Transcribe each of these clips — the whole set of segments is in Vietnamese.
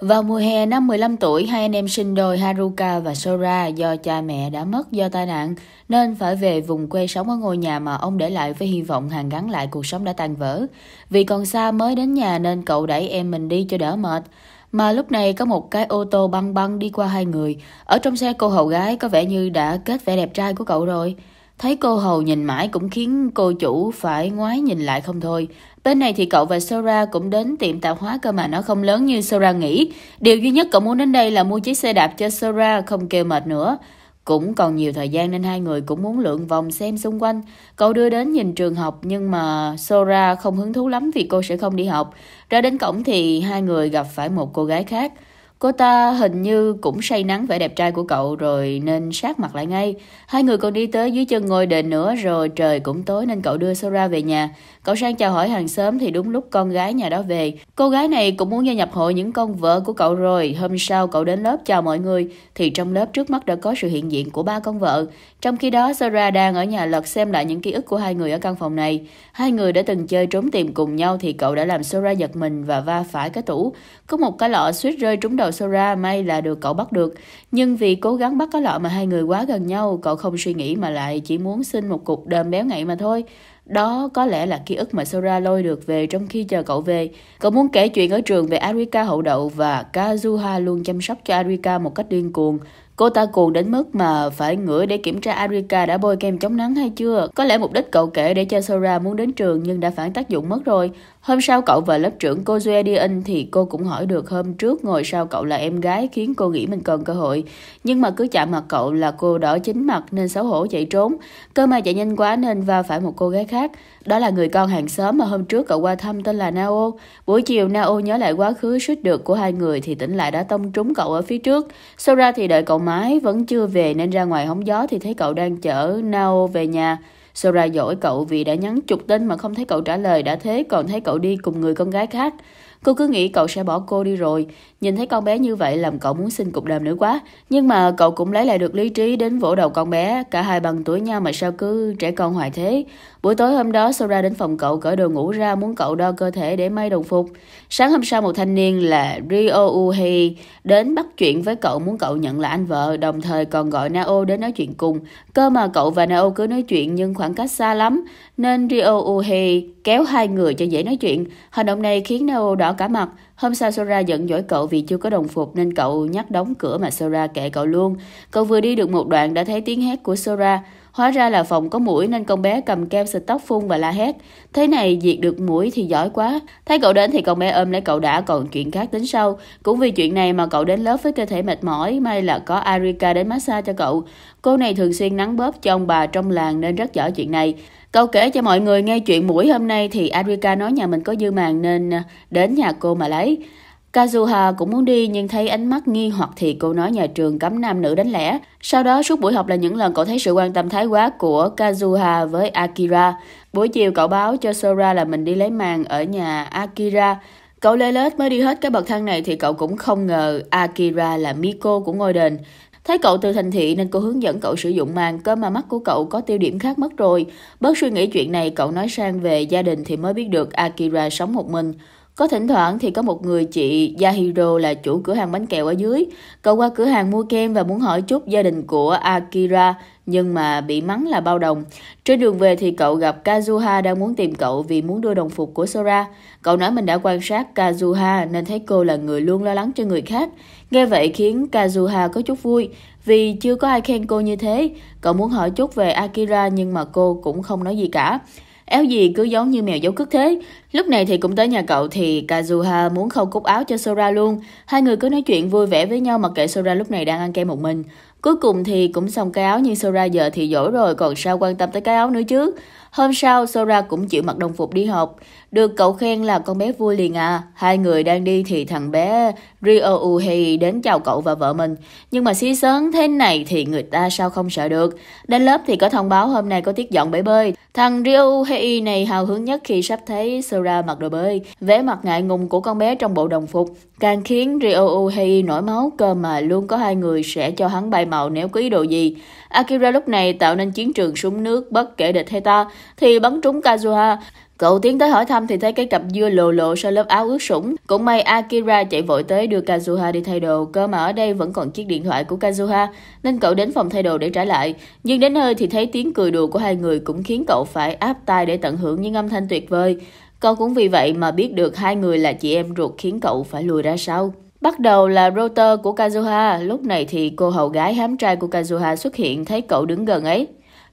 Vào mùa hè năm 15 tuổi, hai anh em sinh đôi Haruka và Sora do cha mẹ đã mất do tai nạn, nên phải về vùng quê sống ở ngôi nhà mà ông để lại với hy vọng hàn gắn lại cuộc sống đã tan vỡ. Vì còn xa mới đến nhà nên cậu đẩy em mình đi cho đỡ mệt. Mà lúc này có một cái ô tô băng băng đi qua hai người. Ở trong xe cô hầu gái có vẻ như đã kết vẻ đẹp trai của cậu rồi. Thấy cô hầu nhìn mãi cũng khiến cô chủ phải ngoái nhìn lại không thôi. Bên này thì cậu và Sora cũng đến tiệm tạo hóa cơ mà nó không lớn như Sora nghĩ. Điều duy nhất cậu muốn đến đây là mua chiếc xe đạp cho Sora không kêu mệt nữa. Cũng còn nhiều thời gian nên hai người cũng muốn lượn vòng xem xung quanh. Cậu đưa đến nhìn trường học nhưng mà Sora không hứng thú lắm vì cô sẽ không đi học. Ra đến cổng thì hai người gặp phải một cô gái khác. Cô ta hình như cũng say nắng vẻ đẹp trai của cậu rồi nên sát mặt lại ngay. Hai người còn đi tới dưới chân ngôi đền nữa rồi trời cũng tối nên cậu đưa Sora về nhà. Cậu sang chào hỏi hàng xóm thì đúng lúc con gái nhà đó về. Cô gái này cũng muốn gia nhập hội những con vợ của cậu rồi. Hôm sau cậu đến lớp chào mọi người thì trong lớp trước mắt đã có sự hiện diện của ba con vợ. Trong khi đó Sora đang ở nhà lật xem lại những ký ức của hai người ở căn phòng này. Hai người đã từng chơi trốn tìm cùng nhau thì cậu đã làm Sora giật mình và va phải cái tủ. Có một cái lọ suýt rơi trúng đầu đầu Sora may là được cậu bắt được. Nhưng vì cố gắng bắt cái lọ mà hai người quá gần nhau, cậu không suy nghĩ mà lại chỉ muốn xin một cục đờm béo ngậy mà thôi. Đó có lẽ là ký ức mà Sora lôi được về trong khi chờ cậu về. Cậu muốn kể chuyện ở trường về Arika hậu đậu và Kazuha luôn chăm sóc cho Arika một cách điên cuồng. Cô ta cuồng đến mức mà phải ngửi để kiểm tra Arika đã bôi kem chống nắng hay chưa. Có lẽ mục đích cậu kể để cho Sora muốn đến trường nhưng đã phản tác dụng mất rồi. Hôm sau cậu và lớp trưởng cô Zoe đi in thì cô cũng hỏi được hôm trước ngồi sau cậu là em gái khiến cô nghĩ mình cần cơ hội. Nhưng mà cứ chạm mặt cậu là cô đỏ chính mặt nên xấu hổ chạy trốn. Cơ mà chạy nhanh quá nên va phải một cô gái khác. Đó là người con hàng xóm mà hôm trước cậu qua thăm tên là Nao. Buổi chiều Nao nhớ lại quá khứ suýt được của hai người thì tỉnh lại đã tông trúng cậu ở phía trước. Sora thì đợi cậu mái vẫn chưa về nên ra ngoài hóng gió thì thấy cậu đang chở Nao về nhà. Sora dỗi cậu vì đã nhắn chục tin mà không thấy cậu trả lời đã thế còn thấy cậu đi cùng người con gái khác. Cô cứ nghĩ cậu sẽ bỏ cô đi rồi. Nhìn thấy con bé như vậy làm cậu muốn xin cục đàm nữa quá. Nhưng mà cậu cũng lấy lại được lý trí đến vỗ đầu con bé. Cả hai bằng tuổi nhau mà sao cứ trẻ con hoài thế. Buổi tối hôm đó Sora đến phòng cậu cởi đồ ngủ ra muốn cậu đo cơ thể để may đồng phục. Sáng hôm sau một thanh niên là Rio Uhi đến bắt chuyện với cậu muốn cậu nhận là anh vợ. Đồng thời còn gọi Nao đến nói chuyện cùng. Cơ mà cậu và Nao cứ nói chuyện nhưng khoảng cách xa lắm. Nên Rio Uhi kéo hai người cho dễ nói chuyện. Hành động này khiến Nao đỏ đỏ cả mặt. Hôm sau Sora giận dỗi cậu vì chưa có đồng phục nên cậu nhắc đóng cửa mà Sora kệ cậu luôn. Cậu vừa đi được một đoạn đã thấy tiếng hét của Sora. Hóa ra là phòng có mũi nên con bé cầm kem xịt tóc phun và la hét. Thế này diệt được mũi thì giỏi quá. Thấy cậu đến thì con bé ôm lấy cậu đã còn chuyện khác tính sau. Cũng vì chuyện này mà cậu đến lớp với cơ thể mệt mỏi. May là có Arika đến massage cho cậu. Cô này thường xuyên nắng bóp cho ông bà trong làng nên rất giỏi chuyện này. Câu kể cho mọi người nghe chuyện mũi hôm nay thì Arika nói nhà mình có dư màng nên à, đến nhà cô mà lấy. Kazuha cũng muốn đi nhưng thấy ánh mắt nghi hoặc thì cô nói nhà trường cấm nam nữ đánh lẻ. Sau đó suốt buổi học là những lần cậu thấy sự quan tâm thái quá của Kazuha với Akira. Buổi chiều cậu báo cho Sora là mình đi lấy màng ở nhà Akira. Cậu lê lết mới đi hết cái bậc thang này thì cậu cũng không ngờ Akira là Miko của ngôi đền. Thấy cậu từ thành thị nên cô hướng dẫn cậu sử dụng màn cơ mà mắt của cậu có tiêu điểm khác mất rồi. Bớt suy nghĩ chuyện này, cậu nói sang về gia đình thì mới biết được Akira sống một mình. Có thỉnh thoảng thì có một người chị Yahiro là chủ cửa hàng bánh kẹo ở dưới. Cậu qua cửa hàng mua kem và muốn hỏi chút gia đình của Akira nhưng mà bị mắng là bao đồng. Trên đường về thì cậu gặp Kazuha đang muốn tìm cậu vì muốn đưa đồng phục của Sora. Cậu nói mình đã quan sát Kazuha nên thấy cô là người luôn lo lắng cho người khác. Nghe vậy khiến Kazuha có chút vui vì chưa có ai khen cô như thế. Cậu muốn hỏi chút về Akira nhưng mà cô cũng không nói gì cả éo gì cứ giống như mèo giấu cước thế. Lúc này thì cũng tới nhà cậu thì Kazuha muốn khâu cúc áo cho Sora luôn. Hai người cứ nói chuyện vui vẻ với nhau mặc kệ Sora lúc này đang ăn kem một mình. Cuối cùng thì cũng xong cái áo nhưng Sora giờ thì dỗ rồi còn sao quan tâm tới cái áo nữa chứ. Hôm sau Sora cũng chịu mặc đồng phục đi học. Được cậu khen là con bé vui liền à. Hai người đang đi thì thằng bé Rio Uhi đến chào cậu và vợ mình. Nhưng mà xí sớn thế này thì người ta sao không sợ được. Đến lớp thì có thông báo hôm nay có tiết dọn bể bơi. Thằng Ryu Hei này hào hứng nhất khi sắp thấy Sora mặc đồ bơi. Vẻ mặt ngại ngùng của con bé trong bộ đồng phục càng khiến Ryu Hei nổi máu cơ mà luôn có hai người sẽ cho hắn bay màu nếu có ý đồ gì. Akira lúc này tạo nên chiến trường súng nước bất kể địch hay ta thì bắn trúng Kazuha Cậu tiến tới hỏi thăm thì thấy cái cặp dưa lồ lộ sau lớp áo ướt sũng. Cũng may Akira chạy vội tới đưa Kazuha đi thay đồ, cơ mà ở đây vẫn còn chiếc điện thoại của Kazuha, nên cậu đến phòng thay đồ để trả lại. Nhưng đến nơi thì thấy tiếng cười đùa của hai người cũng khiến cậu phải áp tai để tận hưởng những âm thanh tuyệt vời. Cậu cũng vì vậy mà biết được hai người là chị em ruột khiến cậu phải lùi ra sau. Bắt đầu là rotor của Kazuha, lúc này thì cô hầu gái hám trai của Kazuha xuất hiện thấy cậu đứng gần ấy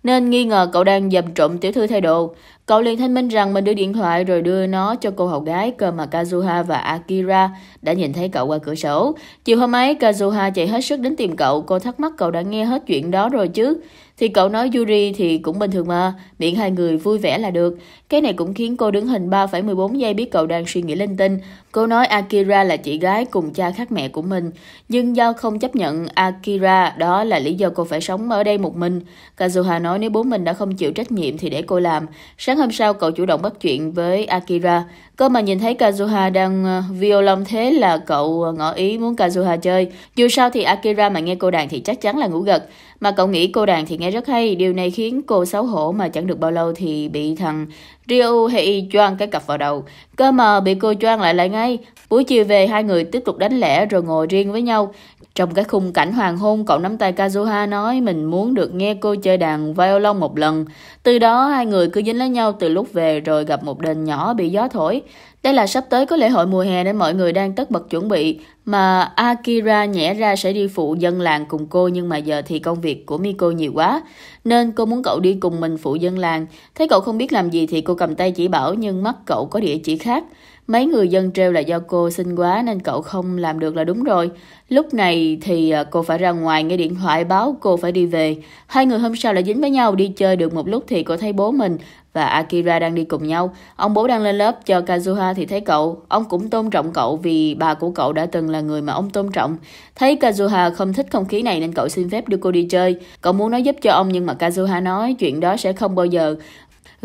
nên nghi ngờ cậu đang dầm trộm tiểu thư thay đồ. Cậu liền thanh minh rằng mình đưa điện thoại rồi đưa nó cho cô hầu gái cơ mà Kazuha và Akira đã nhìn thấy cậu qua cửa sổ. Chiều hôm ấy, Kazuha chạy hết sức đến tìm cậu, cô thắc mắc cậu đã nghe hết chuyện đó rồi chứ. Thì cậu nói Yuri thì cũng bình thường mà, miệng hai người vui vẻ là được. Cái này cũng khiến cô đứng hình 3,14 giây biết cậu đang suy nghĩ linh tinh. Cô nói Akira là chị gái cùng cha khác mẹ của mình. Nhưng do không chấp nhận Akira, đó là lý do cô phải sống ở đây một mình. Kazuha nói nếu bố mình đã không chịu trách nhiệm thì để cô làm. Sáng hôm sau cậu chủ động bắt chuyện với Akira. Cơ mà nhìn thấy Kazuha đang ờ, violon thế là cậu ờ, ngỏ ý muốn Kazuha chơi. Dù sao thì Akira mà nghe cô đàn thì chắc chắn là ngủ gật. Mà cậu nghĩ cô đàn thì nghe rất hay. Điều này khiến cô xấu hổ mà chẳng được bao lâu thì bị thằng Ryu Hei choang cái cặp vào đầu. Cơ mà bị cô choang lại lại ngay. Buổi chiều về hai người tiếp tục đánh lẻ rồi ngồi riêng với nhau. Trong cái khung cảnh hoàng hôn, cậu nắm tay Kazuha nói mình muốn được nghe cô chơi đàn violon một lần. Từ đó, hai người cứ dính lấy nhau từ lúc về rồi gặp một đền nhỏ bị gió thổi. Đây là sắp tới có lễ hội mùa hè nên mọi người đang tất bật chuẩn bị. Mà Akira nhẽ ra sẽ đi phụ dân làng cùng cô nhưng mà giờ thì công việc của Miko nhiều quá. Nên cô muốn cậu đi cùng mình phụ dân làng. Thấy cậu không biết làm gì thì cô cầm tay chỉ bảo nhưng mắt cậu có địa chỉ khác. Mấy người dân treo là do cô xinh quá nên cậu không làm được là đúng rồi. Lúc này thì à, cô phải ra ngoài nghe điện thoại báo cô phải đi về. Hai người hôm sau lại dính với nhau đi chơi được một lúc thì cô thấy bố mình và Akira đang đi cùng nhau. Ông bố đang lên lớp cho Kazuha thì thấy cậu. Ông cũng tôn trọng cậu vì bà của cậu đã từng là người mà ông tôn trọng. Thấy Kazuha không thích không khí này nên cậu xin phép đưa cô đi chơi. Cậu muốn nói giúp cho ông nhưng mà Kazuha nói chuyện đó sẽ không bao giờ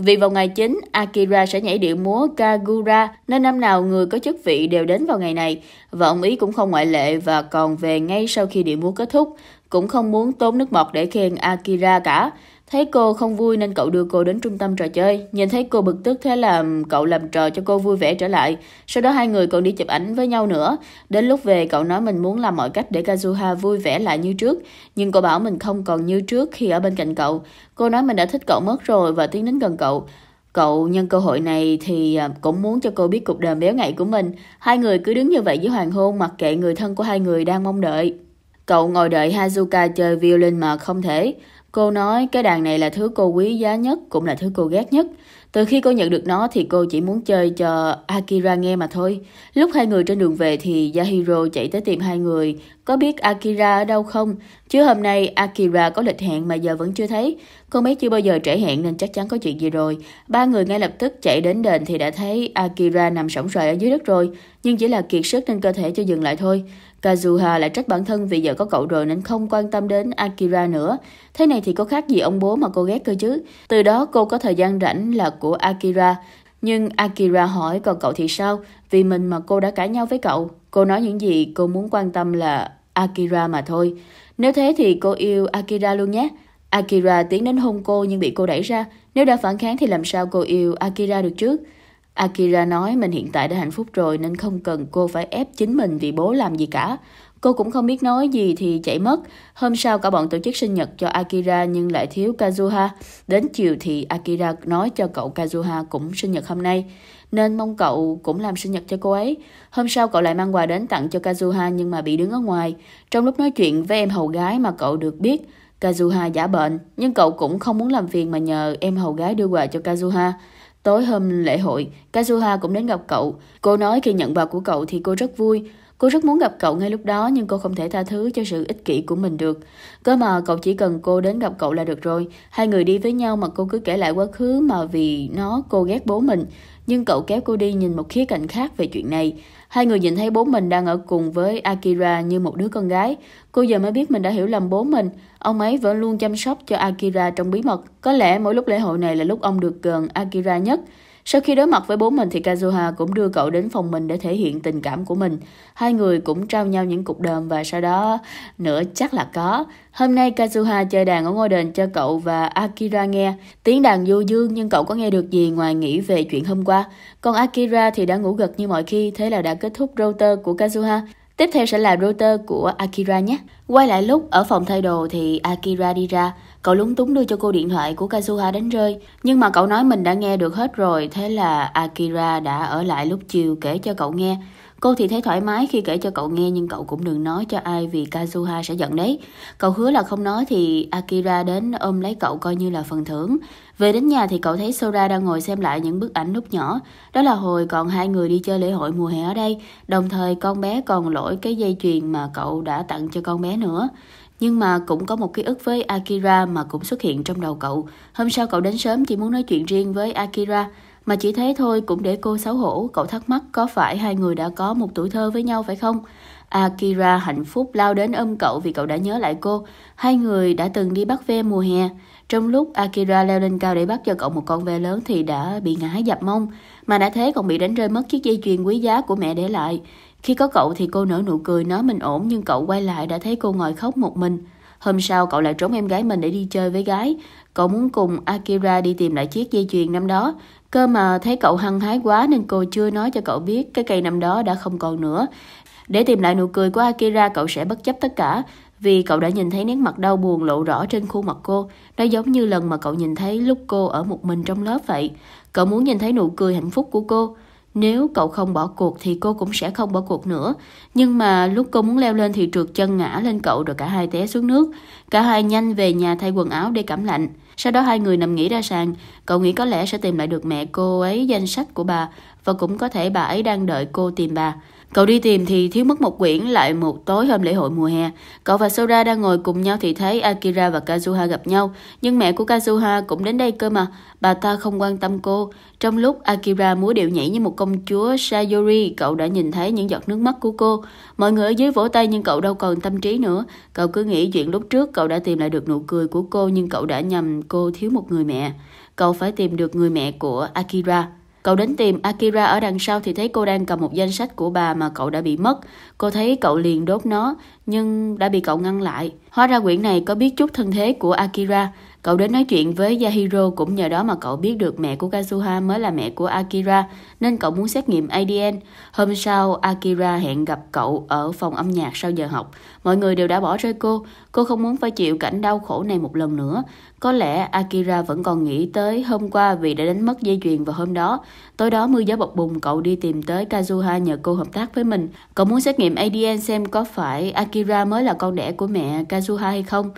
vì vào ngày chính Akira sẽ nhảy điệu múa Kagura, nên năm nào người có chức vị đều đến vào ngày này. Và ông ý cũng không ngoại lệ và còn về ngay sau khi điệu múa kết thúc. Cũng không muốn tốn nước bọt để khen Akira cả. Thấy cô không vui nên cậu đưa cô đến trung tâm trò chơi. Nhìn thấy cô bực tức thế là cậu làm trò cho cô vui vẻ trở lại. Sau đó hai người còn đi chụp ảnh với nhau nữa. Đến lúc về cậu nói mình muốn làm mọi cách để Kazuha vui vẻ lại như trước. Nhưng cô bảo mình không còn như trước khi ở bên cạnh cậu. Cô nói mình đã thích cậu mất rồi và tiến đến gần cậu. Cậu nhân cơ hội này thì à, cũng muốn cho cô biết cuộc đời béo ngậy của mình. Hai người cứ đứng như vậy dưới hoàng hôn mặc kệ người thân của hai người đang mong đợi. Cậu ngồi đợi Hazuka chơi violin mà không thể. Cô nói cái đàn này là thứ cô quý giá nhất, cũng là thứ cô ghét nhất. Từ khi cô nhận được nó thì cô chỉ muốn chơi cho Akira nghe mà thôi. Lúc hai người trên đường về thì Yahiro chạy tới tìm hai người. Có biết Akira ở đâu không? Chứ hôm nay Akira có lịch hẹn mà giờ vẫn chưa thấy. Cô bé chưa bao giờ trễ hẹn nên chắc chắn có chuyện gì rồi. Ba người ngay lập tức chạy đến đền thì đã thấy Akira nằm sổng xoài ở dưới đất rồi. Nhưng chỉ là kiệt sức nên cơ thể cho dừng lại thôi. Kazuha lại trách bản thân vì giờ có cậu rồi nên không quan tâm đến Akira nữa. Thế này thì có khác gì ông bố mà cô ghét cơ chứ. Từ đó cô có thời gian rảnh là của Akira. Nhưng Akira hỏi còn cậu thì sao? Vì mình mà cô đã cãi nhau với cậu. Cô nói những gì cô muốn quan tâm là Akira mà thôi. Nếu thế thì cô yêu Akira luôn nhé. Akira tiến đến hôn cô nhưng bị cô đẩy ra. Nếu đã phản kháng thì làm sao cô yêu Akira được trước? Akira nói mình hiện tại đã hạnh phúc rồi nên không cần cô phải ép chính mình vì bố làm gì cả. Cô cũng không biết nói gì thì chạy mất. Hôm sau cả bọn tổ chức sinh nhật cho Akira nhưng lại thiếu Kazuha. Đến chiều thì Akira nói cho cậu Kazuha cũng sinh nhật hôm nay. Nên mong cậu cũng làm sinh nhật cho cô ấy. Hôm sau cậu lại mang quà đến tặng cho Kazuha nhưng mà bị đứng ở ngoài. Trong lúc nói chuyện với em hầu gái mà cậu được biết, Kazuha giả bệnh. Nhưng cậu cũng không muốn làm phiền mà nhờ em hầu gái đưa quà cho Kazuha. Tối hôm lễ hội, Kazuha cũng đến gặp cậu. Cô nói khi nhận quà của cậu thì cô rất vui. Cô rất muốn gặp cậu ngay lúc đó nhưng cô không thể tha thứ cho sự ích kỷ của mình được. Cơ mà cậu chỉ cần cô đến gặp cậu là được rồi. Hai người đi với nhau mà cô cứ kể lại quá khứ mà vì nó cô ghét bố mình. Nhưng cậu kéo cô đi nhìn một khía cạnh khác về chuyện này. Hai người nhìn thấy bố mình đang ở cùng với Akira như một đứa con gái. Cô giờ mới biết mình đã hiểu lầm bố mình. Ông ấy vẫn luôn chăm sóc cho Akira trong bí mật. Có lẽ mỗi lúc lễ hội này là lúc ông được gần Akira nhất. Sau khi đối mặt với bố mình thì Kazuha cũng đưa cậu đến phòng mình để thể hiện tình cảm của mình. Hai người cũng trao nhau những cục đờm và sau đó nữa chắc là có. Hôm nay Kazuha chơi đàn ở ngôi đền cho cậu và Akira nghe. Tiếng đàn du dương nhưng cậu có nghe được gì ngoài nghĩ về chuyện hôm qua. Còn Akira thì đã ngủ gật như mọi khi, thế là đã kết thúc router của Kazuha. Tiếp theo sẽ là router của Akira nhé. Quay lại lúc ở phòng thay đồ thì Akira đi ra. Cậu lúng túng đưa cho cô điện thoại của Kazuha đánh rơi, nhưng mà cậu nói mình đã nghe được hết rồi, thế là Akira đã ở lại lúc chiều kể cho cậu nghe. Cô thì thấy thoải mái khi kể cho cậu nghe nhưng cậu cũng đừng nói cho ai vì Kazuha sẽ giận đấy. Cậu hứa là không nói thì Akira đến ôm lấy cậu coi như là phần thưởng. Về đến nhà thì cậu thấy Sora đang ngồi xem lại những bức ảnh lúc nhỏ. Đó là hồi còn hai người đi chơi lễ hội mùa hè ở đây. Đồng thời con bé còn lỗi cái dây chuyền mà cậu đã tặng cho con bé nữa. Nhưng mà cũng có một ký ức với Akira mà cũng xuất hiện trong đầu cậu. Hôm sau cậu đến sớm chỉ muốn nói chuyện riêng với Akira, mà chỉ thế thôi cũng để cô xấu hổ, cậu thắc mắc có phải hai người đã có một tuổi thơ với nhau phải không? Akira hạnh phúc lao đến ôm cậu vì cậu đã nhớ lại cô. Hai người đã từng đi bắt ve mùa hè. Trong lúc Akira leo lên cao để bắt cho cậu một con ve lớn thì đã bị ngã dập mông, mà đã thế còn bị đánh rơi mất chiếc dây chuyền quý giá của mẹ để lại. Khi có cậu thì cô nở nụ cười nói mình ổn nhưng cậu quay lại đã thấy cô ngồi khóc một mình. Hôm sau cậu lại trốn em gái mình để đi chơi với gái. Cậu muốn cùng Akira đi tìm lại chiếc dây chuyền năm đó. Cơ mà thấy cậu hăng hái quá nên cô chưa nói cho cậu biết cái cây năm đó đã không còn nữa. Để tìm lại nụ cười của Akira cậu sẽ bất chấp tất cả vì cậu đã nhìn thấy nét mặt đau buồn lộ rõ trên khuôn mặt cô. Nó giống như lần mà cậu nhìn thấy lúc cô ở một mình trong lớp vậy. Cậu muốn nhìn thấy nụ cười hạnh phúc của cô. Nếu cậu không bỏ cuộc thì cô cũng sẽ không bỏ cuộc nữa. Nhưng mà lúc cô muốn leo lên thì trượt chân ngã lên cậu rồi cả hai té xuống nước. Cả hai nhanh về nhà thay quần áo để cảm lạnh. Sau đó hai người nằm nghỉ ra sàn. Cậu nghĩ có lẽ sẽ tìm lại được mẹ cô ấy danh sách của bà và cũng có thể bà ấy đang đợi cô tìm bà. Cậu đi tìm thì thiếu mất một quyển lại một tối hôm lễ hội mùa hè. Cậu và Sora đang ngồi cùng nhau thì thấy Akira và Kazuha gặp nhau. Nhưng mẹ của Kazuha cũng đến đây cơ mà. Bà ta không quan tâm cô. Trong lúc Akira múa điệu nhảy như một công chúa Sayori, cậu đã nhìn thấy những giọt nước mắt của cô. Mọi người ở dưới vỗ tay nhưng cậu đâu còn tâm trí nữa. Cậu cứ nghĩ chuyện lúc trước cậu đã tìm lại được nụ cười của cô nhưng cậu đã nhầm cô thiếu một người mẹ. Cậu phải tìm được người mẹ của Akira. Cậu đến tìm Akira ở đằng sau thì thấy cô đang cầm một danh sách của bà mà cậu đã bị mất. Cô thấy cậu liền đốt nó, nhưng đã bị cậu ngăn lại. Hóa ra quyển này có biết chút thân thế của Akira, Cậu đến nói chuyện với Yahiro cũng nhờ đó mà cậu biết được mẹ của Kazuha mới là mẹ của Akira, nên cậu muốn xét nghiệm ADN. Hôm sau, Akira hẹn gặp cậu ở phòng âm nhạc sau giờ học. Mọi người đều đã bỏ rơi cô. Cô không muốn phải chịu cảnh đau khổ này một lần nữa. Có lẽ Akira vẫn còn nghĩ tới hôm qua vì đã đánh mất dây chuyền vào hôm đó. Tối đó mưa gió bọc bùng, cậu đi tìm tới Kazuha nhờ cô hợp tác với mình. Cậu muốn xét nghiệm ADN xem có phải Akira mới là con đẻ của mẹ Kazuha hay không.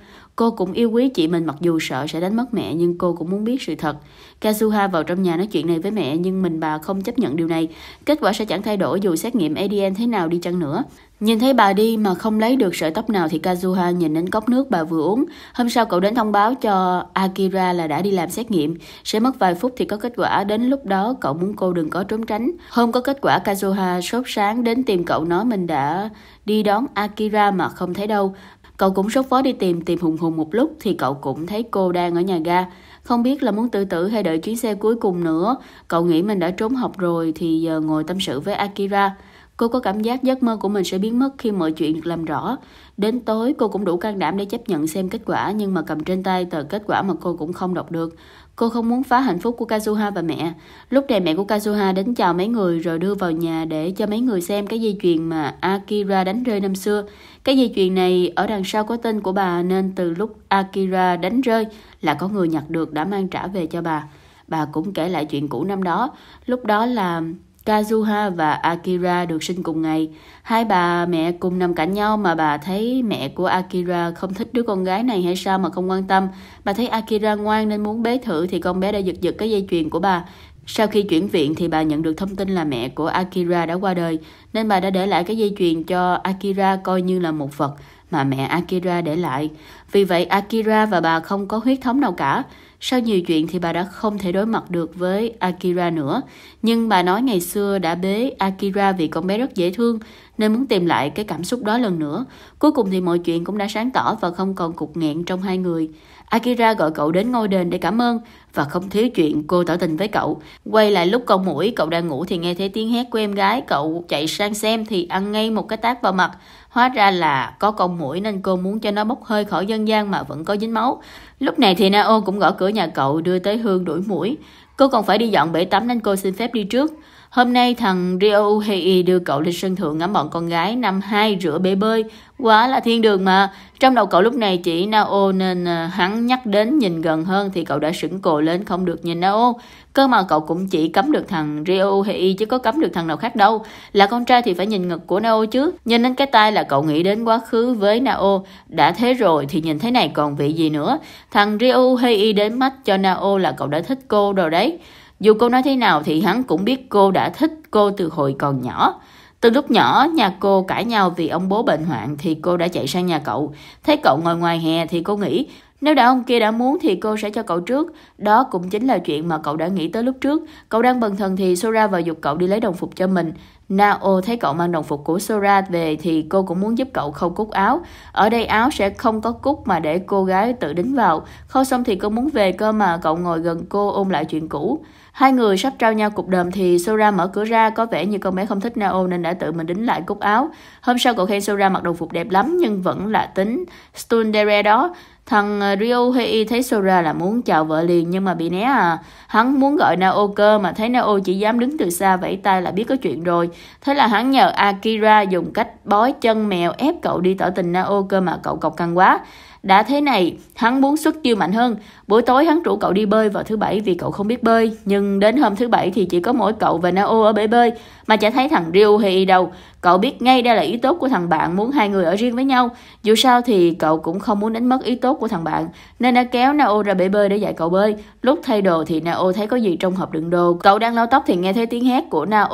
Cô cũng yêu quý chị mình mặc dù sợ sẽ đánh mất mẹ nhưng cô cũng muốn biết sự thật. Kazuha vào trong nhà nói chuyện này với mẹ nhưng mình bà không chấp nhận điều này. Kết quả sẽ chẳng thay đổi dù xét nghiệm ADN thế nào đi chăng nữa. Nhìn thấy bà đi mà không lấy được sợi tóc nào thì Kazuha nhìn đến cốc nước bà vừa uống. Hôm sau cậu đến thông báo cho Akira là đã đi làm xét nghiệm. Sẽ mất vài phút thì có kết quả, đến lúc đó cậu muốn cô đừng có trốn tránh. Hôm có kết quả Kazuha sốt sáng đến tìm cậu nói mình đã đi đón Akira mà không thấy đâu. Cậu cũng sốt vó đi tìm, tìm hùng hùng một lúc thì cậu cũng thấy cô đang ở nhà ga. Không biết là muốn tự tử hay đợi chuyến xe cuối cùng nữa. Cậu nghĩ mình đã trốn học rồi thì giờ ngồi tâm sự với Akira. Cô có cảm giác giấc mơ của mình sẽ biến mất khi mọi chuyện được làm rõ. Đến tối, cô cũng đủ can đảm để chấp nhận xem kết quả nhưng mà cầm trên tay tờ kết quả mà cô cũng không đọc được. Cô không muốn phá hạnh phúc của Kazuha và mẹ. Lúc này mẹ của Kazuha đến chào mấy người rồi đưa vào nhà để cho mấy người xem cái dây chuyền mà Akira đánh rơi năm xưa. Cái dây chuyền này ở đằng sau có tên của bà nên từ lúc Akira đánh rơi là có người nhặt được đã mang trả về cho bà. Bà cũng kể lại chuyện cũ năm đó. Lúc đó là Kazuha và Akira được sinh cùng ngày. Hai bà mẹ cùng nằm cạnh nhau mà bà thấy mẹ của Akira không thích đứa con gái này hay sao mà không quan tâm. Bà thấy Akira ngoan nên muốn bế thử thì con bé đã giật giật cái dây chuyền của bà. Sau khi chuyển viện thì bà nhận được thông tin là mẹ của Akira đã qua đời nên bà đã để lại cái dây chuyền cho Akira coi như là một vật mà mẹ Akira để lại. Vì vậy Akira và bà không có huyết thống nào cả. Sau nhiều chuyện thì bà đã không thể đối mặt được với Akira nữa. Nhưng bà nói ngày xưa đã bế Akira vì con bé rất dễ thương nên muốn tìm lại cái cảm xúc đó lần nữa. Cuối cùng thì mọi chuyện cũng đã sáng tỏ và không còn cục nghẹn trong hai người. Akira gọi cậu đến ngôi đền để cảm ơn và không thiếu chuyện cô tỏ tình với cậu. Quay lại lúc con mũi, cậu đang ngủ thì nghe thấy tiếng hét của em gái, cậu chạy sang xem thì ăn ngay một cái tát vào mặt. Hóa ra là có con mũi nên cô muốn cho nó bốc hơi khỏi dân gian mà vẫn có dính máu. Lúc này thì Nao cũng gõ cửa nhà cậu đưa tới Hương đuổi mũi. Cô còn phải đi dọn bể tắm nên cô xin phép đi trước. Hôm nay thằng Rio Hei đưa cậu lên sân thượng ngắm bọn con gái năm 2 rửa bể bơi. Quá là thiên đường mà. Trong đầu cậu lúc này chỉ Nao nên ờ, hắn nhắc đến nhìn gần hơn thì cậu đã sững cồ lên không được nhìn Nao. Cơ mà cậu cũng chỉ cấm được thằng Rio Hei chứ có cấm được thằng nào khác đâu. Là con trai thì phải nhìn ngực của Nao chứ. Nhìn đến cái tay là cậu nghĩ đến quá khứ với Nao. Đã thế rồi thì nhìn thế này còn vị gì nữa. Thằng Rio Hei đến mắt cho Nao là cậu đã thích cô rồi đấy. Dù cô nói thế nào thì hắn cũng biết cô đã thích cô từ hồi còn nhỏ. Từ lúc nhỏ, nhà cô cãi nhau vì ông bố bệnh hoạn thì cô đã chạy sang nhà cậu. Thấy cậu ngồi ngoài hè thì cô nghĩ, nếu đã ông kia đã muốn thì cô sẽ cho cậu trước. Đó cũng chính là chuyện mà cậu đã nghĩ tới lúc trước. Cậu đang bần thần thì Sora vào dục cậu đi lấy đồng phục cho mình. Nao thấy cậu mang đồng phục của Sora về thì cô cũng muốn giúp cậu khâu cúc áo. Ở đây áo sẽ không có cúc mà để cô gái tự đính vào. Khâu xong thì cô muốn về cơ mà cậu ngồi gần cô ôm lại chuyện cũ. Hai người sắp trao nhau cục đờm thì Sora mở cửa ra, có vẻ như con bé không thích Nao nên đã tự mình đính lại cúc áo. Hôm sau cậu khen Sora mặc đồng phục đẹp lắm nhưng vẫn là tính Stundere đó. Thằng ờ, Rio Hei thấy Sora là muốn chào vợ liền nhưng mà bị né à. Hắn muốn gọi Nao cơ mà thấy Nao chỉ dám đứng từ xa vẫy tay là biết có chuyện rồi. Thế là hắn nhờ Akira dùng cách bói chân mèo ép cậu đi tỏ tình Nao cơ mà cậu cọc căng quá. Đã thế này, hắn muốn xuất chiêu mạnh hơn. Buổi tối hắn rủ cậu đi bơi vào thứ bảy vì cậu không biết bơi. Nhưng đến hôm thứ bảy thì chỉ có mỗi cậu và Nao ở bể bơi, mà chả thấy thằng Ryu hay đâu. Cậu biết ngay đây là ý tốt của thằng bạn muốn hai người ở riêng với nhau. Dù sao thì cậu cũng không muốn đánh mất ý tốt của thằng bạn, nên đã kéo Nao ra bể bơi để dạy cậu bơi. Lúc thay đồ thì Nao thấy có gì trong hộp đựng đồ. Cậu đang lau tóc thì nghe thấy tiếng hét của Nao.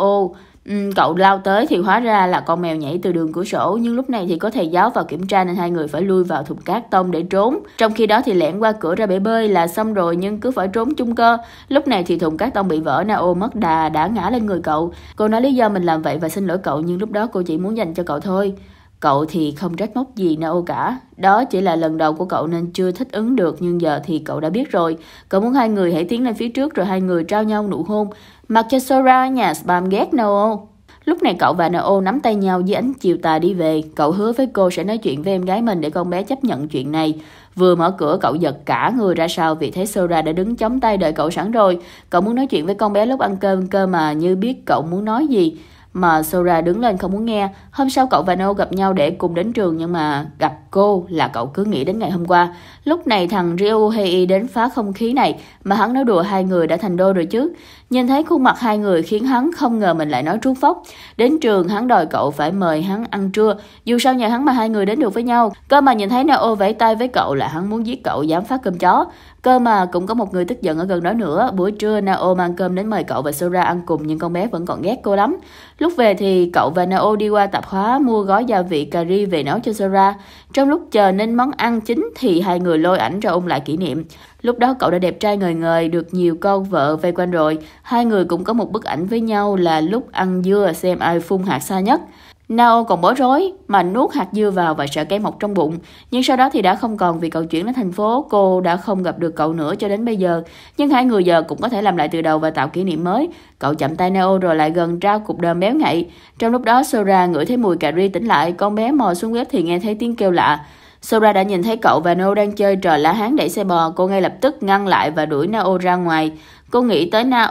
Ừ, cậu lao tới thì hóa ra là con mèo nhảy từ đường cửa sổ nhưng lúc này thì có thầy giáo vào kiểm tra nên hai người phải lui vào thùng cát tông để trốn. Trong khi đó thì lẻn qua cửa ra bể bơi là xong rồi nhưng cứ phải trốn chung cơ. Lúc này thì thùng cát tông bị vỡ Nao mất đà đã ngã lên người cậu. Cô nói lý do mình làm vậy và xin lỗi cậu nhưng lúc đó cô chỉ muốn dành cho cậu thôi. Cậu thì không trách móc gì Nao cả. Đó chỉ là lần đầu của cậu nên chưa thích ứng được nhưng giờ thì cậu đã biết rồi. Cậu muốn hai người hãy tiến lên phía trước rồi hai người trao nhau nụ hôn. Mặc cho Sora nhà spam ghét Noel. Lúc này cậu và Noel nắm tay nhau dưới ánh chiều tà đi về. Cậu hứa với cô sẽ nói chuyện với em gái mình để con bé chấp nhận chuyện này. Vừa mở cửa cậu giật cả người ra sau vì thấy Sora đã đứng chống tay đợi cậu sẵn rồi. Cậu muốn nói chuyện với con bé lúc ăn cơm cơ mà như biết cậu muốn nói gì mà Sora đứng lên không muốn nghe. Hôm sau cậu và Nô gặp nhau để cùng đến trường nhưng mà gặp cô là cậu cứ nghĩ đến ngày hôm qua. Lúc này thằng Ryu Hei đến phá không khí này mà hắn nói đùa hai người đã thành đôi rồi chứ. Nhìn thấy khuôn mặt hai người khiến hắn không ngờ mình lại nói trú phốc. Đến trường hắn đòi cậu phải mời hắn ăn trưa. Dù sao nhờ hắn mà hai người đến được với nhau. Cơ mà nhìn thấy Nao vẫy tay với cậu là hắn muốn giết cậu dám phát cơm chó. Cơ mà cũng có một người tức giận ở gần đó nữa. Buổi trưa Nao mang cơm đến mời cậu và Sora ăn cùng nhưng con bé vẫn còn ghét cô lắm. Lúc về thì cậu và Nao đi qua tạp hóa mua gói gia vị cà ri về nấu cho Sora. Trong lúc chờ nên món ăn chính thì hai người lôi ảnh ra ôn lại kỷ niệm. Lúc đó cậu đã đẹp trai ngời ngời, được nhiều con vợ vây quanh rồi. Hai người cũng có một bức ảnh với nhau là lúc ăn dưa xem ai phun hạt xa nhất. Nao còn bối rối mà nuốt hạt dưa vào và sợ cây mọc trong bụng. Nhưng sau đó thì đã không còn vì cậu chuyển đến thành phố, cô đã không gặp được cậu nữa cho đến bây giờ. Nhưng hai người giờ cũng có thể làm lại từ đầu và tạo kỷ niệm mới. Cậu chậm tay Nao rồi lại gần trao cục đờm béo ngậy. Trong lúc đó Sora ngửi thấy mùi cà ri tỉnh lại, con bé mò xuống bếp thì nghe thấy tiếng kêu lạ. Sora đã nhìn thấy cậu và Nao đang chơi trò lá hán đẩy xe bò. Cô ngay lập tức ngăn lại và đuổi Nao ra ngoài. Cô nghĩ tới Nao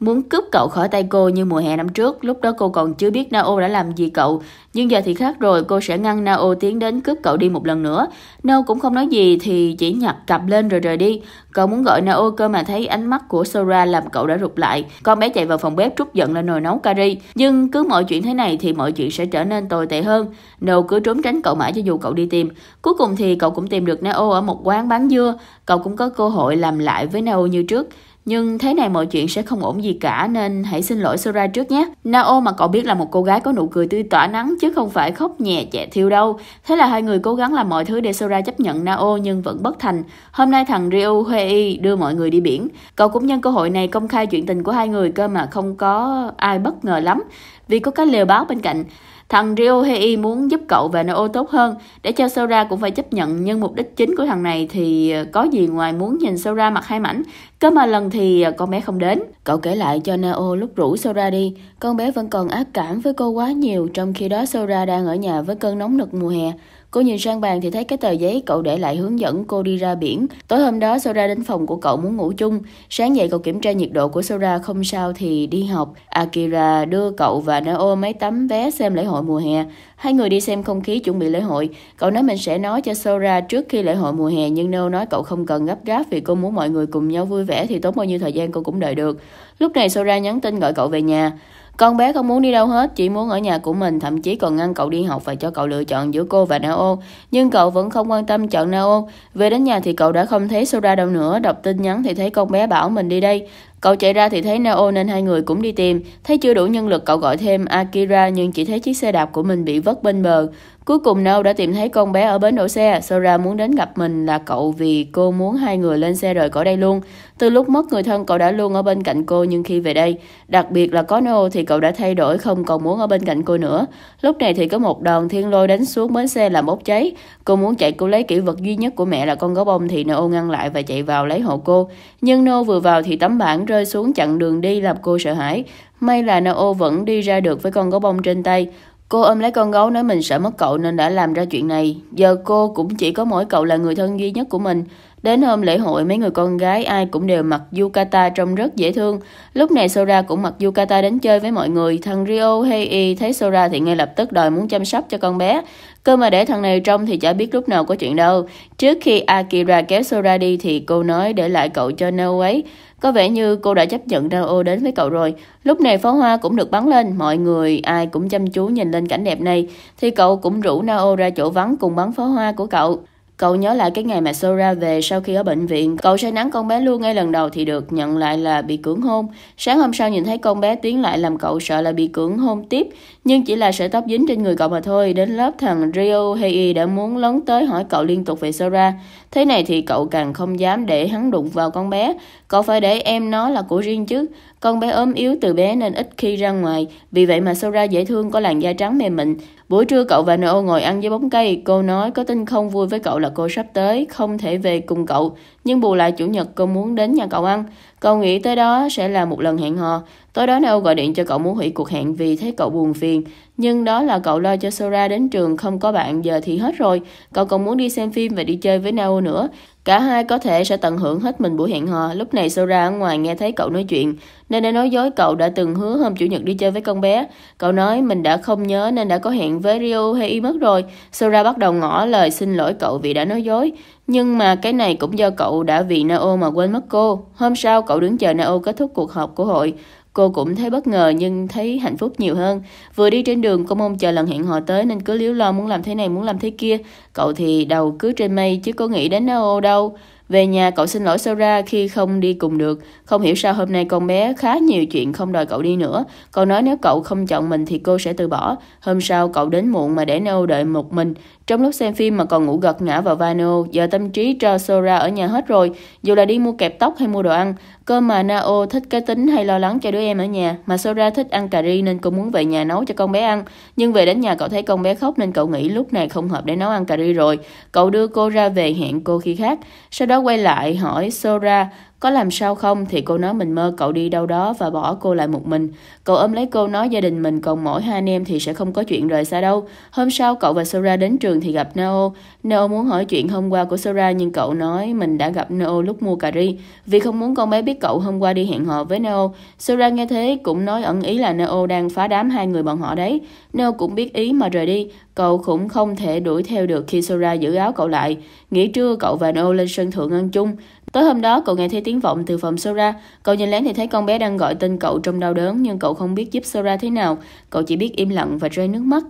muốn cướp cậu khỏi tay cô như mùa hè năm trước. Lúc đó cô còn chưa biết Nao đã làm gì cậu, nhưng giờ thì khác rồi, cô sẽ ngăn Nao tiến đến cướp cậu đi một lần nữa. Nao cũng không nói gì thì chỉ nhặt cặp lên rồi rời đi. Cậu muốn gọi Nao cơ mà thấy ánh mắt của Sora làm cậu đã rụt lại. Con bé chạy vào phòng bếp trút giận lên nồi nấu cà ri. Nhưng cứ mọi chuyện thế này thì mọi chuyện sẽ trở nên tồi tệ hơn. Nao cứ trốn tránh cậu mãi cho dù cậu đi tìm. Cuối cùng thì cậu cũng tìm được Nao ở một quán bán dưa. Cậu cũng có cơ hội làm lại với Nao như trước. Nhưng thế này mọi chuyện sẽ không ổn gì cả nên hãy xin lỗi Sora trước nhé. Nao mà cậu biết là một cô gái có nụ cười tươi tỏa nắng chứ không phải khóc nhẹ chạy thiêu đâu. Thế là hai người cố gắng làm mọi thứ để Sora chấp nhận Nao nhưng vẫn bất thành. Hôm nay thằng Ryu Huei đưa mọi người đi biển. Cậu cũng nhân cơ hội này công khai chuyện tình của hai người cơ mà không có ai bất ngờ lắm vì có cái lều báo bên cạnh. Thằng Rio Hei muốn giúp cậu về nơi ô tốt hơn, để cho Sora cũng phải chấp nhận nhưng mục đích chính của thằng này thì ờ, có gì ngoài muốn nhìn Sora mặt hai mảnh, cơ mà lần thì ờ, con bé không đến. Cậu kể lại cho Neo lúc rủ Sora đi, con bé vẫn còn ác cảm với cô quá nhiều trong khi đó Sora đang ở nhà với cơn nóng nực mùa hè. Cô nhìn sang bàn thì thấy cái tờ giấy cậu để lại hướng dẫn cô đi ra biển. Tối hôm đó Sora đến phòng của cậu muốn ngủ chung. Sáng dậy cậu kiểm tra nhiệt độ của Sora không sao thì đi học. Akira đưa cậu và Nao mấy tấm vé xem lễ hội mùa hè. Hai người đi xem không khí chuẩn bị lễ hội. Cậu nói mình sẽ nói cho Sora trước khi lễ hội mùa hè nhưng Nao nói cậu không cần gấp gáp vì cô muốn mọi người cùng nhau vui vẻ thì tốn bao nhiêu thời gian cô cũng đợi được. Lúc này Sora nhắn tin gọi cậu về nhà. Con bé không muốn đi đâu hết, chỉ muốn ở nhà của mình, thậm chí còn ngăn cậu đi học và cho cậu lựa chọn giữa cô và Nao. Nhưng cậu vẫn không quan tâm chọn Nao. Về đến nhà thì cậu đã không thấy Sora đâu nữa, đọc tin nhắn thì thấy con bé bảo mình đi đây. Cậu chạy ra thì thấy Nao nên hai người cũng đi tìm. Thấy chưa đủ nhân lực cậu gọi thêm Akira nhưng chỉ thấy chiếc xe đạp của mình bị vất bên bờ. Cuối cùng Nâu đã tìm thấy con bé ở bến đổ xe. Sora muốn đến gặp mình là cậu vì cô muốn hai người lên xe rời khỏi đây luôn. Từ lúc mất người thân cậu đã luôn ở bên cạnh cô nhưng khi về đây, đặc biệt là có Nô thì cậu đã thay đổi không còn muốn ở bên cạnh cô nữa. Lúc này thì có một đòn thiên lôi đánh xuống bến xe làm bốc cháy. Cô muốn chạy cô lấy kỷ vật duy nhất của mẹ là con gấu bông thì Nô ngăn lại và chạy vào lấy hộ cô. Nhưng Nô vừa vào thì tấm bảng rơi xuống chặn đường đi làm cô sợ hãi. May là Nô vẫn đi ra được với con gấu bông trên tay. Cô ôm lấy con gấu nói mình sợ mất cậu nên đã làm ra chuyện này. Giờ cô cũng chỉ có mỗi cậu là người thân duy nhất của mình. Đến hôm lễ hội mấy người con gái ai cũng đều mặc yukata trông rất dễ thương. Lúc này Sora cũng mặc yukata đến chơi với mọi người. Thằng Rio Hei thấy Sora thì ngay lập tức đòi muốn chăm sóc cho con bé. Cơ mà để thằng này trong thì chả biết lúc nào có chuyện đâu. Trước khi Akira kéo Sora đi thì cô nói để lại cậu cho Neo ấy. Có vẻ như cô đã chấp nhận Rao đến với cậu rồi. Lúc này pháo hoa cũng được bắn lên, mọi người ai cũng chăm chú nhìn lên cảnh đẹp này. Thì cậu cũng rủ Nao ra chỗ vắng cùng bắn pháo hoa của cậu. Cậu nhớ lại cái ngày mà Sora về sau khi ở bệnh viện, cậu say nắng con bé luôn ngay lần đầu thì được nhận lại là bị cưỡng hôn. Sáng hôm sau nhìn thấy con bé tiến lại làm cậu sợ là bị cưỡng hôn tiếp, nhưng chỉ là sợi tóc dính trên người cậu mà thôi. Đến lớp thằng Rio Hei đã muốn lấn tới hỏi cậu liên tục về Sora. Thế này thì cậu càng không dám để hắn đụng vào con bé. Cậu phải để em nó là của riêng chứ. Con bé ốm yếu từ bé nên ít khi ra ngoài, vì vậy mà Sora dễ thương có làn da trắng mềm mịn, Buổi trưa cậu và n ngồi ăn với bóng cây, cô nói có tin không vui với cậu là cô sắp tới, không thể về cùng cậu, nhưng bù lại chủ nhật cô muốn đến nhà cậu ăn. Cậu nghĩ tới đó sẽ là một lần hẹn hò. Tối đó n gọi điện cho cậu muốn hủy cuộc hẹn vì thấy cậu buồn phiền, nhưng đó là cậu lo cho Sora đến trường không có bạn, giờ thì hết rồi. Cậu còn muốn đi xem phim và đi chơi với Nao nữa. Cả hai có thể sẽ tận hưởng hết mình buổi hẹn hò. Lúc này Sora ở ngoài nghe thấy cậu nói chuyện, nên đã nói dối cậu đã từng hứa hôm chủ nhật đi chơi với con bé. Cậu nói mình đã không nhớ nên đã có hẹn hận với Ryu Hei mất rồi. Sora bắt đầu ngỏ lời xin lỗi cậu vì đã nói dối. Nhưng mà cái này cũng do cậu đã vì Nao mà quên mất cô. Hôm sau cậu đứng chờ Nao kết thúc cuộc họp của hội. Cô cũng thấy bất ngờ nhưng thấy hạnh phúc nhiều hơn. Vừa đi trên đường cô mong chờ lần hẹn hò tới nên cứ liếu lo muốn làm thế này muốn làm thế kia. Cậu thì đầu cứ trên mây chứ có nghĩ đến Nao đâu. Về nhà, cậu xin lỗi Sora khi không đi cùng được. Không hiểu sao hôm nay con bé khá nhiều chuyện không đòi cậu đi nữa. Cậu nói nếu cậu không chọn mình thì cô sẽ từ bỏ. Hôm sau, cậu đến muộn mà để Nâu đợi một mình. Trong lúc xem phim mà còn ngủ gật ngã vào Vano, giờ tâm trí cho Sora ở nhà hết rồi, dù là đi mua kẹp tóc hay mua đồ ăn. Cơ mà Nao thích cái tính hay lo lắng cho đứa em ở nhà, mà Sora thích ăn cà ri nên cô muốn về nhà nấu cho con bé ăn. Nhưng về đến nhà cậu thấy con bé khóc nên cậu nghĩ lúc này không hợp để nấu ăn cà ri rồi. Cậu đưa cô ra về hẹn cô khi khác, sau đó quay lại hỏi Sora có làm sao không thì cô nói mình mơ cậu đi đâu đó và bỏ cô lại một mình. Cậu ôm lấy cô nói gia đình mình còn mỗi hai anh em thì sẽ không có chuyện rời xa đâu. Hôm sau cậu và Sora đến trường thì gặp Nao. Nao muốn hỏi chuyện hôm qua của Sora nhưng cậu nói mình đã gặp Nao lúc mua cà ri. Vì không muốn con bé biết cậu hôm qua đi hẹn hò với Nao. Sora nghe thế cũng nói ẩn ý là Nao đang phá đám hai người bọn họ đấy. Nao cũng biết ý mà rời đi. Cậu cũng không thể đuổi theo được khi Sora giữ áo cậu lại. Nghỉ trưa cậu và Nao lên sân thượng ăn chung. Tối hôm đó, cậu nghe thấy tiếng vọng từ phòng Sora. Cậu nhìn lén thì thấy con bé đang gọi tên cậu trong đau đớn, nhưng cậu không biết giúp Sora thế nào. Cậu chỉ biết im lặng và rơi nước mắt.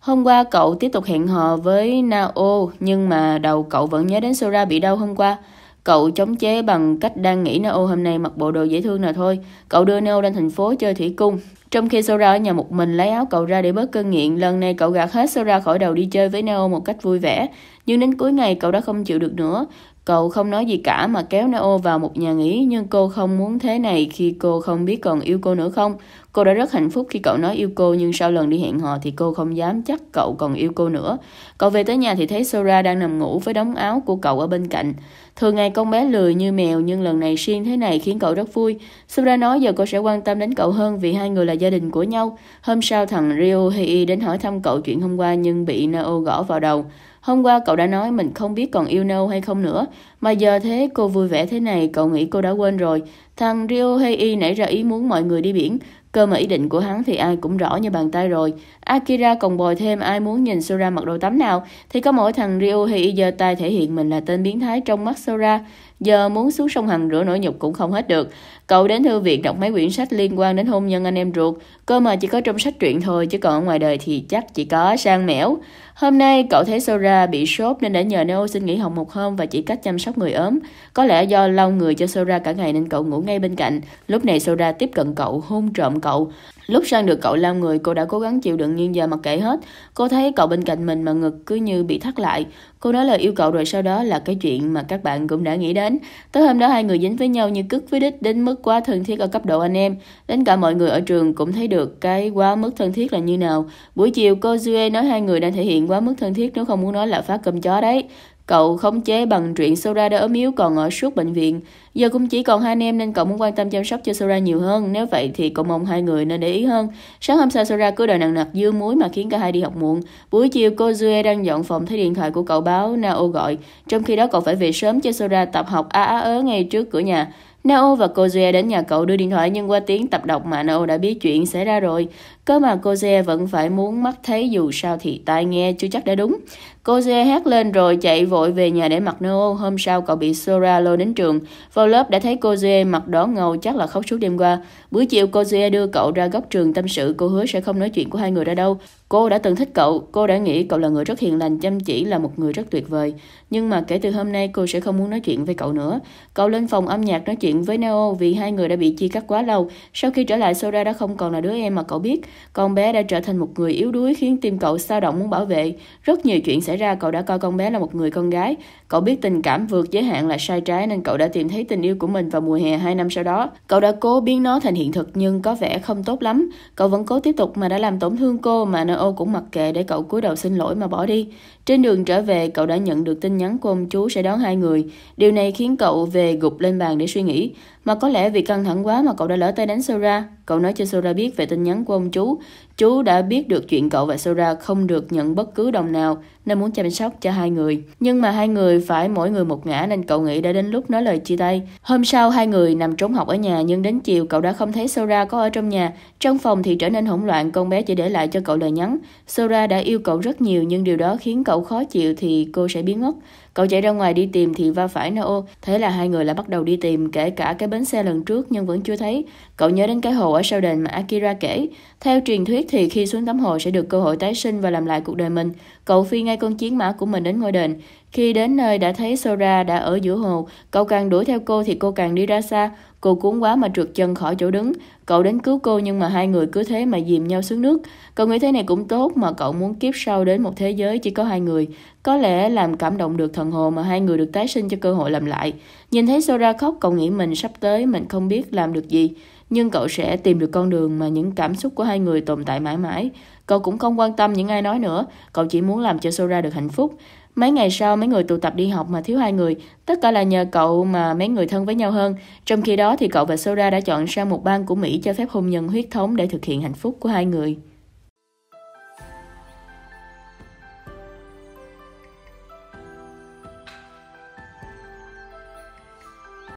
Hôm qua cậu tiếp tục hẹn hò với Nao, nhưng mà đầu cậu vẫn nhớ đến Sora bị đau hôm qua. Cậu chống chế bằng cách đang nghĩ Nao hôm nay mặc bộ đồ dễ thương nào thôi. Cậu đưa Nao lên thành phố chơi thủy cung. Trong khi Sora ở nhà một mình lấy áo cậu ra để bớt cơn nghiện, lần này cậu gạt hết Sora khỏi đầu đi chơi với Nao một cách vui vẻ. Nhưng đến cuối ngày cậu đã không chịu được nữa. Cậu không nói gì cả mà kéo Nao vào một nhà nghỉ nhưng cô không muốn thế này khi cô không biết còn yêu cô nữa không. Cô đã rất hạnh phúc khi cậu nói yêu cô nhưng sau lần đi hẹn hò thì cô không dám chắc cậu còn yêu cô nữa. Cậu về tới nhà thì thấy Sora đang nằm ngủ với đống áo của cậu ở bên cạnh. Thường ngày con bé lười như mèo nhưng lần này xuyên thế này khiến cậu rất vui. Sora nói giờ cô sẽ quan tâm đến cậu hơn vì hai người là gia đình của nhau. Hôm sau thằng Rio Hei đến hỏi thăm cậu chuyện hôm qua nhưng bị Nao gõ vào đầu. Hôm qua cậu đã nói mình không biết còn yêu nâu hay không nữa, mà giờ thế cô vui vẻ thế này cậu nghĩ cô đã quên rồi. Thằng Rio Hei nảy ra ý muốn mọi người đi biển, cơ mà ý định của hắn thì ai cũng rõ như bàn tay rồi. Akira còn bồi thêm ai muốn nhìn Sora mặc đồ tắm nào thì có mỗi thằng Ryu thì giơ tay thể hiện mình là tên biến thái trong mắt Sora. Giờ muốn xuống sông Hằng rửa nỗi nhục cũng không hết được. Cậu đến thư viện đọc mấy quyển sách liên quan đến hôn nhân anh em ruột. Cơ mà chỉ có trong sách truyện thôi chứ còn ở ngoài đời thì chắc chỉ có sang mẻo. Hôm nay cậu thấy Sora bị sốt nên đã nhờ Neo xin nghỉ học một hôm và chỉ cách chăm sóc người ốm. Có lẽ do lau người cho Sora cả ngày nên cậu ngủ ngay bên cạnh. Lúc này Sora tiếp cận cậu, hôn trộm cậu. Lúc sang được cậu lao người, cô đã cố gắng chịu đựng nhưng giờ mặc kệ hết. Cô thấy cậu bên cạnh mình mà ngực cứ như bị thắt lại. Cô nói lời yêu cậu rồi sau đó là cái chuyện mà các bạn cũng đã nghĩ đến. Tới hôm đó hai người dính với nhau như cứt với đít đến mức quá thân thiết ở cấp độ anh em. Đến cả mọi người ở trường cũng thấy được cái quá mức thân thiết là như nào. Buổi chiều cô Due nói hai người đang thể hiện quá mức thân thiết nếu không muốn nói là phá cơm chó đấy. Cậu khống chế bằng chuyện Sora đã ốm yếu còn ở suốt bệnh viện. Giờ cũng chỉ còn hai anh em nên cậu muốn quan tâm chăm sóc cho Sora nhiều hơn. Nếu vậy thì cậu mong hai người nên để ý hơn. Sáng hôm sau Sora cứ đòi nặng nặc dưa muối mà khiến cả hai đi học muộn. Buổi chiều cô Zue đang dọn phòng thấy điện thoại của cậu báo Nao gọi. Trong khi đó cậu phải về sớm cho Sora tập học á á ớ ngay trước cửa nhà. Nao và Koje đến nhà cậu đưa điện thoại nhưng qua tiếng tập đọc mà Nao đã biết chuyện xảy ra rồi. Cơ mà Koje vẫn phải muốn mắt thấy dù sao thì tai nghe chưa chắc đã đúng. Koje hét lên rồi chạy vội về nhà để mặc Nao. Hôm sau cậu bị Sora lôi đến trường. Vào lớp đã thấy Koje mặt đỏ ngầu chắc là khóc suốt đêm qua. Buổi chiều Koje đưa cậu ra góc trường tâm sự cô hứa sẽ không nói chuyện của hai người ra đâu. Cô đã từng thích cậu, cô đã nghĩ cậu là người rất hiền lành, chăm chỉ, là một người rất tuyệt vời. Nhưng mà kể từ hôm nay cô sẽ không muốn nói chuyện với cậu nữa. Cậu lên phòng âm nhạc nói chuyện với Neo vì hai người đã bị chia cắt quá lâu. Sau khi trở lại, Sora đã không còn là đứa em mà cậu biết. Con bé đã trở thành một người yếu đuối khiến tim cậu sao động muốn bảo vệ. Rất nhiều chuyện xảy ra, cậu đã coi con bé là một người con gái. Cậu biết tình cảm vượt giới hạn là sai trái nên cậu đã tìm thấy tình yêu của mình vào mùa hè hai năm sau đó. Cậu đã cố biến nó thành hiện thực nhưng có vẻ không tốt lắm. Cậu vẫn cố tiếp tục mà đã làm tổn thương cô mà Neo Ô cũng mặc kệ để cậu cúi đầu xin lỗi mà bỏ đi. Trên đường trở về, cậu đã nhận được tin nhắn của ông chú sẽ đón hai người. Điều này khiến cậu về gục lên bàn để suy nghĩ. Mà có lẽ vì căng thẳng quá mà cậu đã lỡ tay đánh Sora. Cậu nói cho Sora biết về tin nhắn của ông chú. Chú đã biết được chuyện cậu và Sora không được nhận bất cứ đồng nào nên muốn chăm sóc cho hai người. Nhưng mà hai người phải mỗi người một ngã nên cậu nghĩ đã đến lúc nói lời chia tay. Hôm sau hai người nằm trốn học ở nhà nhưng đến chiều cậu đã không thấy Sora có ở trong nhà. Trong phòng thì trở nên hỗn loạn, con bé chỉ để lại cho cậu lời nhắn. Sora đã yêu cậu rất nhiều nhưng điều đó khiến cậu khó chịu thì cô sẽ biến mất. Cậu chạy ra ngoài đi tìm thì va phải Nao, thế là hai người lại bắt đầu đi tìm kể cả cái bến xe lần trước nhưng vẫn chưa thấy. Cậu nhớ đến cái hồ ở sau đền mà Akira kể. Theo truyền thuyết thì khi xuống tắm hồ sẽ được cơ hội tái sinh và làm lại cuộc đời mình. Cậu phi ngay con chiến mã của mình đến ngôi đền. Khi đến nơi đã thấy Sora đã ở giữa hồ, cậu càng đuổi theo cô thì cô càng đi ra xa. Cô cuốn quá mà trượt chân khỏi chỗ đứng. Cậu đến cứu cô nhưng mà hai người cứ thế mà dìm nhau xuống nước. Cậu nghĩ thế này cũng tốt mà cậu muốn kiếp sau đến một thế giới chỉ có hai người. Có lẽ làm cảm động được thần hồ mà hai người được tái sinh cho cơ hội làm lại. Nhìn thấy Sora khóc cậu nghĩ mình sắp tới mình không biết làm được gì. Nhưng cậu sẽ tìm được con đường mà những cảm xúc của hai người tồn tại mãi mãi. Cậu cũng không quan tâm những ai nói nữa, cậu chỉ muốn làm cho Sora được hạnh phúc. Mấy ngày sau, mấy người tụ tập đi học mà thiếu hai người. Tất cả là nhờ cậu mà mấy người thân với nhau hơn. Trong khi đó thì cậu và Sora đã chọn sang một bang của Mỹ cho phép hôn nhân huyết thống để thực hiện hạnh phúc của hai người.